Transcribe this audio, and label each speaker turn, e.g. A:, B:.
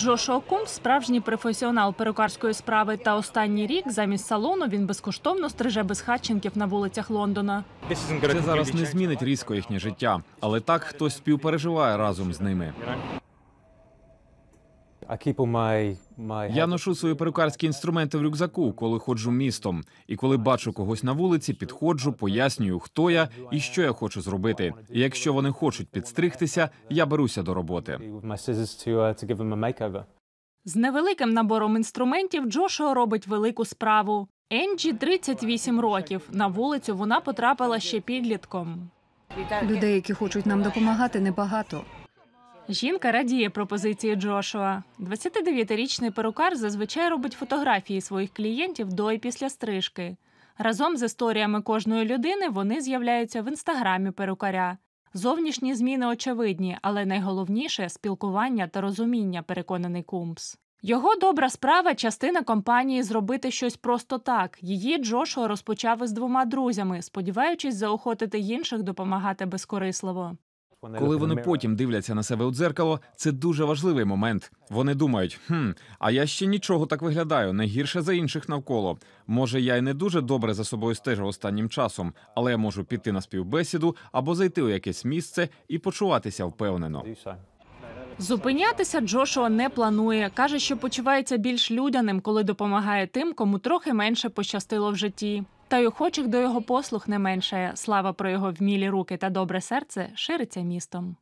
A: Джошуа Кумп – справжній професіонал перукарської справи. Та останній рік замість салону він безкоштовно стриже без безхатченків на вулицях Лондона.
B: Це зараз не змінить різко їхнє життя, але так хтось співпереживає разом з ними. Я ношу свої перукарські інструменти в рюкзаку, коли ходжу містом. І коли бачу когось на вулиці, підходжу, пояснюю, хто я і що я хочу зробити. І Якщо вони хочуть підстригтися, я беруся до роботи. Uh,
A: З невеликим набором інструментів Джошуа робить велику справу. Енджі 38 років. На вулицю вона потрапила ще підлітком. Людей, які хочуть нам допомагати, небагато. Жінка радіє пропозиції Джошуа. 29-річний перукар зазвичай робить фотографії своїх клієнтів до і після стрижки. Разом з історіями кожної людини вони з'являються в інстаграмі перукаря. Зовнішні зміни очевидні, але найголовніше спілкування та розуміння, переконаний кумс. Його добра справа частина компанії зробити щось просто так. Її Джошуа розпочав із двома друзями, сподіваючись заохотити інших допомагати безкорисливо.
B: Коли вони потім дивляться на себе у дзеркало, це дуже важливий момент. Вони думають, хм, а я ще нічого так виглядаю, не гірше за інших навколо. Може, я й не дуже добре за собою стежу останнім часом, але я можу піти на співбесіду або зайти у якесь місце і почуватися впевнено.
A: Зупинятися Джошуа не планує. Каже, що почувається більш людяним, коли допомагає тим, кому трохи менше пощастило в житті. Та й охочих до його послуг не менше Слава про його вмілі руки та добре серце шириться містом.